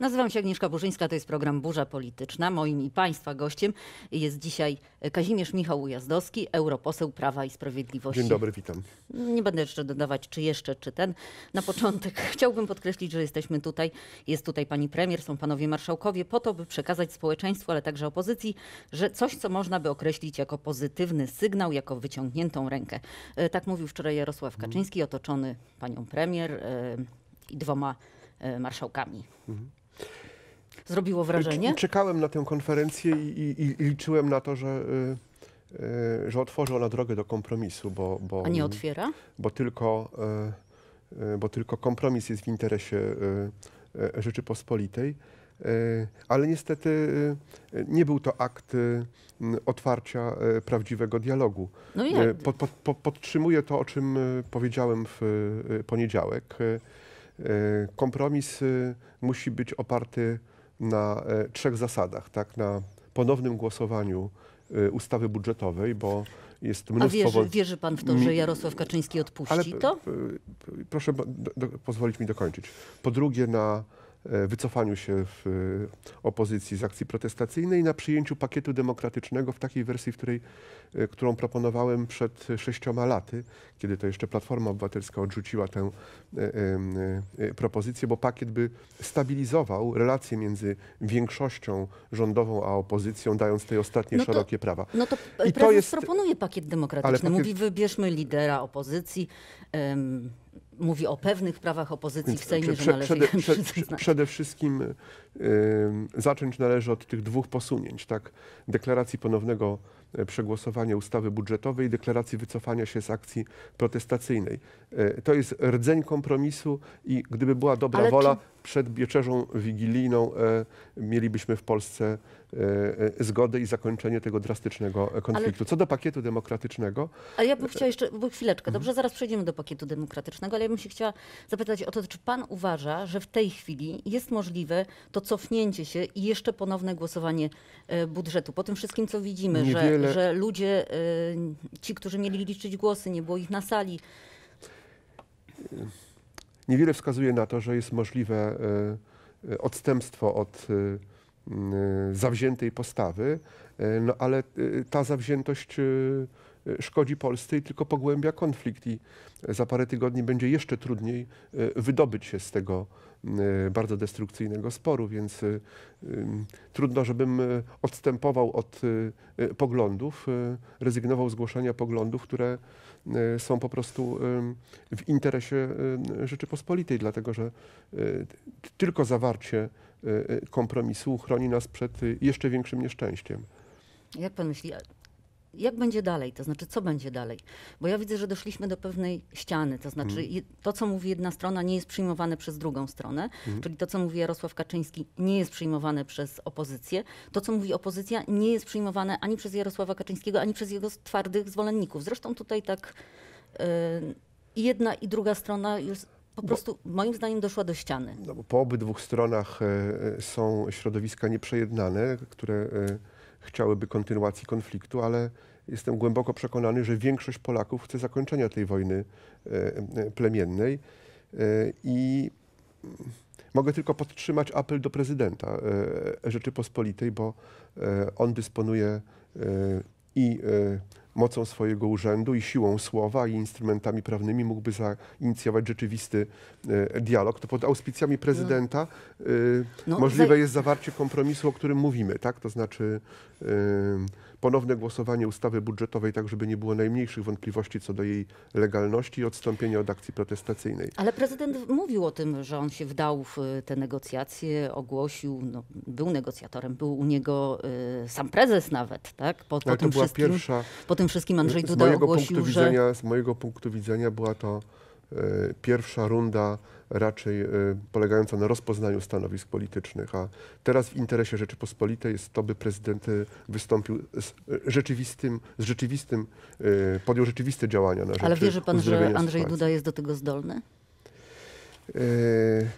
Nazywam się Agnieszka Burzyńska, to jest program Burza Polityczna. Moim i Państwa gościem jest dzisiaj Kazimierz Michał Ujazdowski, europoseł Prawa i Sprawiedliwości. Dzień dobry, witam. Nie będę jeszcze dodawać, czy jeszcze, czy ten. Na początek chciałbym podkreślić, że jesteśmy tutaj. Jest tutaj pani premier, są panowie marszałkowie, po to, by przekazać społeczeństwu, ale także opozycji, że coś, co można by określić jako pozytywny sygnał, jako wyciągniętą rękę. E, tak mówił wczoraj Jarosław mhm. Kaczyński, otoczony panią premier e, i dwoma e, marszałkami. Mhm. Zrobiło wrażenie? Czekałem na tę konferencję i, i, i liczyłem na to, że, y, y że otworzy ona drogę do kompromisu. Bo, bo, A nie otwiera? Bo tylko, y, y bo tylko kompromis jest w interesie y, y Rzeczypospolitej. Ale niestety nie był to akt otwarcia prawdziwego dialogu. No pod, pod, podtrzymuję to, o czym powiedziałem w poniedziałek. Y, kompromis y, musi być oparty na y, trzech zasadach, tak? Na ponownym głosowaniu ustawy budżetowej, bo jest mnóstwo... A wierzy, wierzy pan w to, że Jarosław Kaczyński odpuści ale, to? Proszę do, do, pozwolić mi dokończyć. Po drugie na E, wycofaniu się w e, opozycji z akcji protestacyjnej, na przyjęciu pakietu demokratycznego w takiej wersji, w której, e, którą proponowałem przed sześcioma laty, kiedy to jeszcze Platforma Obywatelska odrzuciła tę propozycję, bo pakiet by stabilizował relacje między większością rządową a opozycją, dając tej ostatniej no to, szerokie prawa. No to I to jest... proponuje pakiet demokratyczny, pakiet... mówi wybierzmy lidera opozycji. Um mówi o pewnych prawach opozycji Więc, w Sejmie, prze, że należy przede, przede wszystkim y, zacząć należy od tych dwóch posunięć, tak? Deklaracji ponownego y, przegłosowania ustawy budżetowej i deklaracji wycofania się z akcji protestacyjnej. Y, to jest rdzeń kompromisu i gdyby była dobra Ale wola, czy przed wieczerzą wigilijną e, mielibyśmy w Polsce e, e, zgodę i zakończenie tego drastycznego konfliktu. Ale... Co do pakietu demokratycznego... Ale ja bym chciała jeszcze, bo chwileczkę, dobrze, mhm. zaraz przejdziemy do pakietu demokratycznego, ale ja bym się chciała zapytać o to, czy pan uważa, że w tej chwili jest możliwe to cofnięcie się i jeszcze ponowne głosowanie budżetu? Po tym wszystkim, co widzimy, że, że ludzie, ci, którzy mieli liczyć głosy, nie było ich na sali. Niewiele wskazuje na to, że jest możliwe e, e, odstępstwo od e, zawziętej postawy, no ale ta zawziętość szkodzi Polsce i tylko pogłębia konflikt i za parę tygodni będzie jeszcze trudniej wydobyć się z tego bardzo destrukcyjnego sporu, więc trudno, żebym odstępował od poglądów, rezygnował z głoszenia poglądów, które Y, są po prostu y, w interesie y, Rzeczypospolitej, dlatego że tylko zawarcie kompromisu chroni nas przed jeszcze większym nieszczęściem. Jak pan myśli, jak będzie dalej, to znaczy co będzie dalej. Bo ja widzę, że doszliśmy do pewnej ściany, to znaczy mm. to, co mówi jedna strona, nie jest przyjmowane przez drugą stronę, mm. czyli to, co mówi Jarosław Kaczyński, nie jest przyjmowane przez opozycję. To, co mówi opozycja, nie jest przyjmowane ani przez Jarosława Kaczyńskiego, ani przez jego twardych zwolenników. Zresztą tutaj tak yy, jedna i druga strona już po prostu bo, moim zdaniem doszła do ściany. No bo po obydwu stronach y, y są środowiska nieprzejednane, które y, chciałyby kontynuacji konfliktu, ale jestem głęboko przekonany, że większość Polaków chce zakończenia tej wojny e, e, plemiennej. E, I mogę tylko podtrzymać apel do prezydenta Rzeczypospolitej, bo on dysponuje i mocą swojego urzędu i siłą słowa i instrumentami prawnymi mógłby zainicjować rzeczywisty e, dialog. To pod auspicjami prezydenta e, no, możliwe jest zawarcie kompromisu, o którym mówimy, tak? To znaczy e, ponowne głosowanie ustawy budżetowej, tak żeby nie było najmniejszych wątpliwości co do jej legalności i odstąpienie od akcji protestacyjnej. Ale prezydent mówił o tym, że on się wdał w y, te negocjacje, ogłosił, no, był negocjatorem, był u niego y, sam prezes nawet, tak? Po, po tym wszystkim, pierwsza, po tym wszystkim Andrzej Duda ogłosił, że... Z mojego punktu widzenia była to E, pierwsza runda raczej e, polegająca na rozpoznaniu stanowisk politycznych, a teraz w interesie Rzeczypospolitej jest to, by prezydent e, wystąpił z rzeczywistym, z rzeczywistym podjął rzeczywiste działania na rzecz Ale wierzy pan, że Andrzej Duda jest do tego zdolny?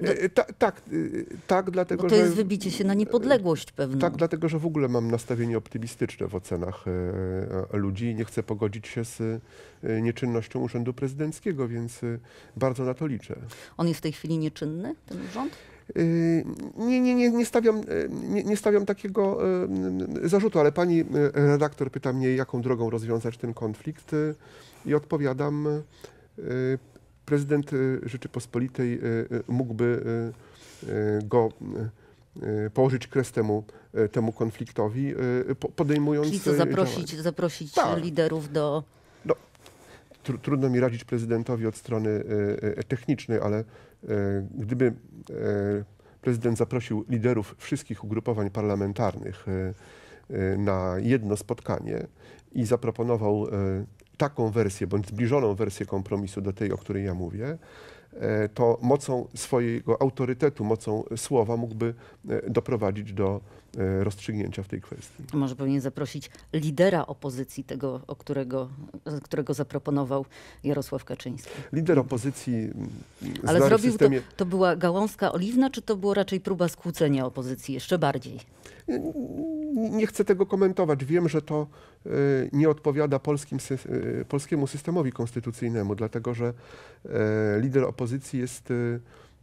Yy, y, ta, tak, y, tak, dlatego, to jest że, wybicie się na niepodległość y, pewną. Tak, dlatego, że w ogóle mam nastawienie optymistyczne w ocenach ludzi i nie chcę pogodzić się z nieczynnością Urzędu Prezydenckiego, więc bardzo na to liczę. On jest w tej chwili nieczynny, ten urząd? Nie, nie, nie, nie, stawiam, nie, nie stawiam takiego zarzutu, ale pani redaktor pyta mnie, jaką drogą rozwiązać ten konflikt i odpowiadam prezydent y, Rzeczypospolitej y, y, mógłby go położyć kres temu, temu konfliktowi, podejmując... Czyli co, zaprosić, zaprosić tak. liderów do... No, tr trudno mi radzić prezydentowi od strony technicznej, ale gdyby prezydent zaprosił liderów wszystkich ugrupowań parlamentarnych na jedno spotkanie i zaproponował taką wersję, bądź zbliżoną wersję kompromisu do tej, o której ja mówię, e, to mocą swojego autorytetu, mocą słowa mógłby e, doprowadzić do e, rozstrzygnięcia w tej kwestii. Może powinien zaprosić lidera opozycji, tego, o którego, którego zaproponował Jarosław Kaczyński. Lider opozycji. Mm, Ale zrobił systemie... to, to była gałązka oliwna, czy to było raczej próba skłócenia opozycji jeszcze bardziej? Nie chcę tego komentować. Wiem, że to y, nie odpowiada polskim, y, polskiemu systemowi konstytucyjnemu, dlatego że y, lider opozycji jest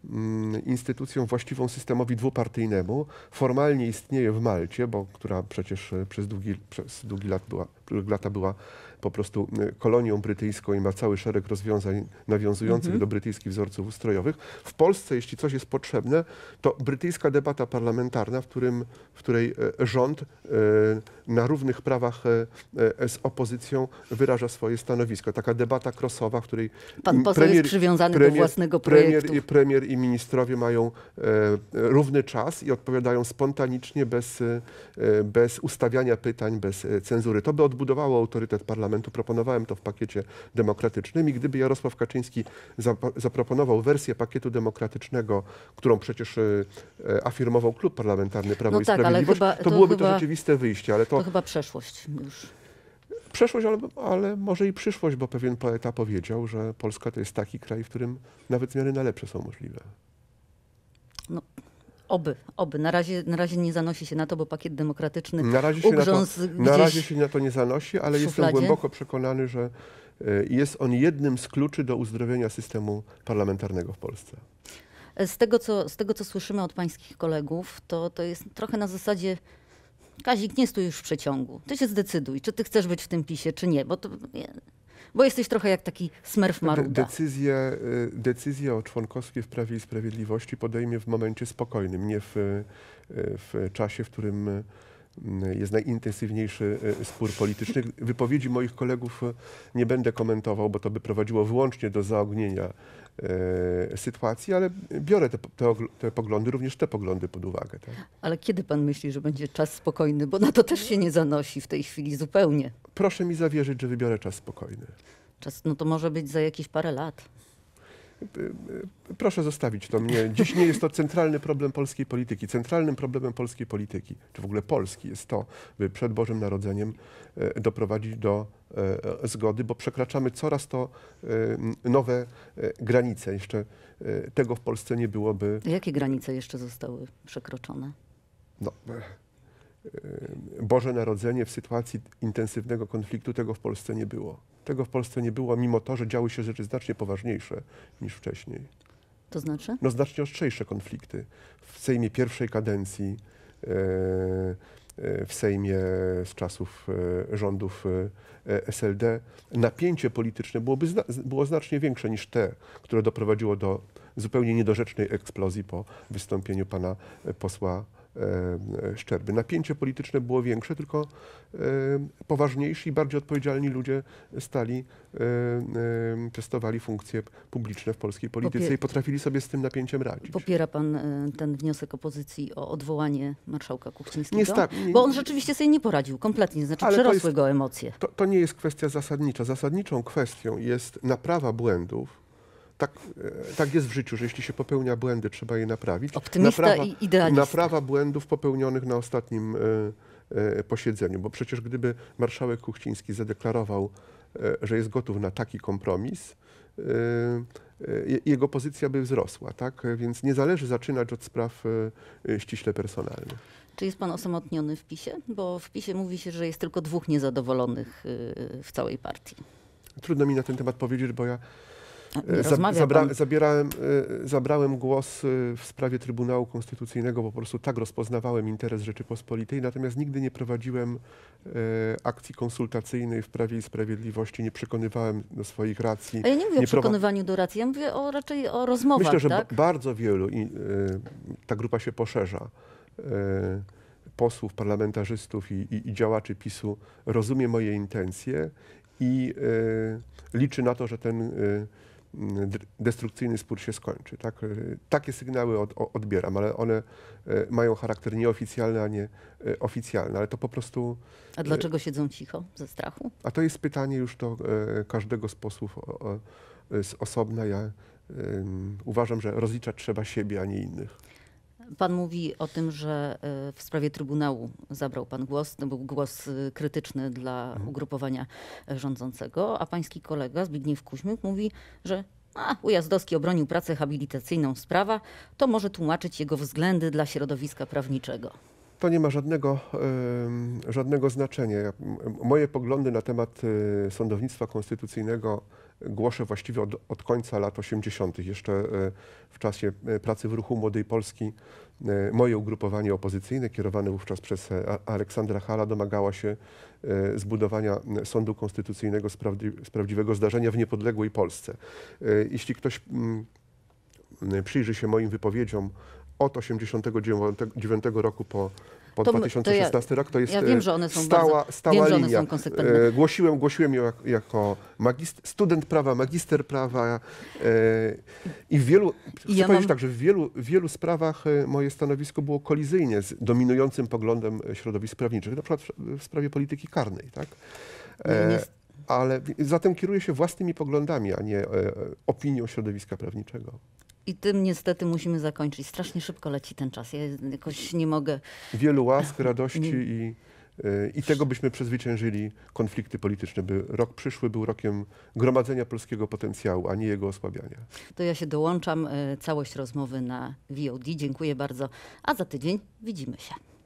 mm, instytucją właściwą systemowi dwupartyjnemu. Formalnie istnieje w Malcie, bo która przecież przez długi, przez długi lat była, lata była po prostu y, kolonią brytyjską i ma cały szereg rozwiązań nawiązujących mhm. do brytyjskich wzorców ustrojowych. W Polsce, jeśli coś jest potrzebne, to brytyjska debata parlamentarna, w, którym, w której e, rząd e, na równych prawach e, z opozycją wyraża swoje stanowisko. Taka debata krosowa, w której Pan poseł premier, jest przywiązany premier, do własnego projektu. Premier, premier i ministrowie mają równy czas i odpowiadają spontanicznie, bez, bez ustawiania pytań, bez cenzury. To by odbudowało autorytet parlamentarny parlamentu. Proponowałem to w pakiecie demokratycznym i gdyby Jarosław Kaczyński zaproponował wersję pakietu demokratycznego, którą przecież y, y, afirmował klub parlamentarny Prawo no i tak, Sprawiedliwość, chyba, to, to, byłoby chyba, to rzeczywiste wyjście. Ale to, to chyba przeszłość już przeszłość, ale, ale, może i przyszłość, bo pewien poeta powiedział, że Polska to jest taki kraj, w którym nawet zmiany na lepsze są możliwe. Oby, oby. Na razie, na razie nie zanosi się na to, bo pakiet demokratyczny na razie się na to, Na razie się na to nie zanosi, ale jestem głęboko przekonany, że e, jest on jednym z kluczy do uzdrowienia systemu parlamentarnego w Polsce. E, z tego, co, z tego, co słyszymy od pańskich kolegów, to, to jest trochę na zasadzie Kazik, nie stój już w przeciągu. Ty się zdecyduj, czy ty chcesz być w tym PiSie, czy nie. Bo to, bo jesteś trochę jak taki smerf maruda. De y, decyzję, o członkostwie w Prawie i Sprawiedliwości podejmie w momencie spokojnym, nie w, y, w czasie, w którym y, jest najintensywniejszy e, spór polityczny. Wypowiedzi moich kolegów e, nie będę komentował, bo to by prowadziło wyłącznie do zaognienia e, sytuacji, ale biorę te, te, te, poglądy, również te poglądy pod uwagę. Tak? Ale kiedy pan myśli, że będzie czas spokojny? Bo na to też się nie zanosi w tej chwili zupełnie. Proszę mi zawierzyć, że wybiorę czas spokojny. Czas, no to może być za jakieś parę lat. Proszę zostawić to mnie. Dziś nie jest to centralny problem polskiej polityki. Centralnym problemem polskiej polityki, czy w ogóle Polski, jest to, by przed Bożym Narodzeniem e, doprowadzić do e, e, zgody, bo przekraczamy coraz to nowe granice. Jeszcze tego w Polsce nie byłoby. Jakie granice jeszcze zostały przekroczone? No. E, Boże Narodzenie w sytuacji intensywnego konfliktu, tego w Polsce nie było. Tego w Polsce nie było, mimo to, że działy się rzeczy znacznie poważniejsze niż wcześniej. To znaczy? No znacznie ostrzejsze konflikty. W Sejmie pierwszej kadencji, e, e, w Sejmie z czasów rządów SLD, napięcie polityczne byłoby zna było znacznie większe niż te, które doprowadziło do zupełnie niedorzecznej eksplozji po wystąpieniu pana posła E, szczerby. Napięcie polityczne było większe, tylko e, poważniejsi i bardziej odpowiedzialni ludzie stali, e, testowali funkcje publiczne w polskiej polityce i potrafili sobie z tym napięciem radzić. Popiera pan ten wniosek opozycji o odwołanie marszałka Kuchcińskiego? Nie sta- nie, Bo on rzeczywiście sobie nie poradził kompletnie, znaczy przerosły jest, go emocje. To, to nie jest kwestia zasadnicza. Zasadniczą kwestią jest naprawa błędów, tak, e, tak jest w życiu, że jeśli się popełnia błędy, trzeba je naprawić. Optymista naprawa, i idealista. Naprawa błędów popełnionych na ostatnim e, e, posiedzeniu, bo przecież gdyby marszałek Kuchciński zadeklarował, że jest gotów na taki kompromis, jego pozycja by wzrosła, tak? Więc nie zależy zaczynać od spraw ściśle personalnych. Czy jest pan osamotniony w PiSie? Bo w PiSie mówi się, że jest tylko dwóch niezadowolonych w całej partii. Trudno mi na ten temat powiedzieć, bo ja E, zabra zabierałem, e, zabrałem głos e, w sprawie Trybunału Konstytucyjnego, bo po prostu tak rozpoznawałem interes Rzeczypospolitej, natomiast nigdy nie prowadziłem akcji konsultacyjnej w Prawie i Sprawiedliwości, nie przekonywałem do swoich racji. A ja nie mówię nie o przekonywaniu do racji, ja mówię o, raczej o rozmowach, Myślę, że tak? bardzo wielu, i ta grupa się poszerza, posłów, parlamentarzystów i, i, i działaczy PiSu rozumie moje intencje i liczy na to, że ten Mm, destrukcyjny spór się skończy. Tak? E, takie sygnały od, odbieram, ale one e, mają charakter nieoficjalny, a nie e, oficjalny, ale to po prostu... A dlaczego siedzą cicho ze strachu? A to jest pytanie już do każdego z posłów z osobna. Ja uważam, że rozliczać trzeba siebie, a nie innych. Pan mówi o tym, że e, w sprawie Trybunału zabrał Pan głos. To był głos e, krytyczny dla mhm. ugrupowania e, rządzącego, a Pański kolega Zbigniew Kuźmyk mówi, że a, Ujazdowski obronił pracę habilitacyjną sprawa, to może tłumaczyć jego względy dla środowiska prawniczego. To nie ma żadnego, żadnego znaczenia. Moje poglądy na temat sądownictwa konstytucyjnego głoszę właściwie od, od końca lat 80., jeszcze e, w czasie e, pracy w ruchu Młodej Polski. E, moje ugrupowanie opozycyjne, kierowane wówczas przez Aleksandra Hala, domagało się zbudowania sądu konstytucyjnego z, prawdziwego zdarzenia w niepodległej Polsce. Jeśli ktoś przyjrzy się moim wypowiedziom od 89 roku po po to, 2016 to ja, rok. To jest ja wiem, e, że one są stała, bardzo, stała wiem, linia. Są e, Głosiłem, głosiłem ją jako student prawa, magister prawa e, i w wielu, I ja mam... tak, że w wielu, wielu sprawach moje stanowisko było kolizyjne z dominującym poglądem środowisk prawniczych, na przykład w sprawie polityki karnej. Tak? ale zatem kieruję się własnymi poglądami, a nie opinią środowiska prawniczego. I tym niestety musimy zakończyć. Strasznie szybko leci ten czas. Ja jakoś nie mogę. Wielu łask, radości i, e, i tego byśmy przezwyciężyli konflikty polityczne, by rok przyszły był rokiem gromadzenia polskiego potencjału, a nie jego osłabiania. To ja się dołączam. E, całość rozmowy na VOD. Dziękuję bardzo. A za tydzień widzimy się.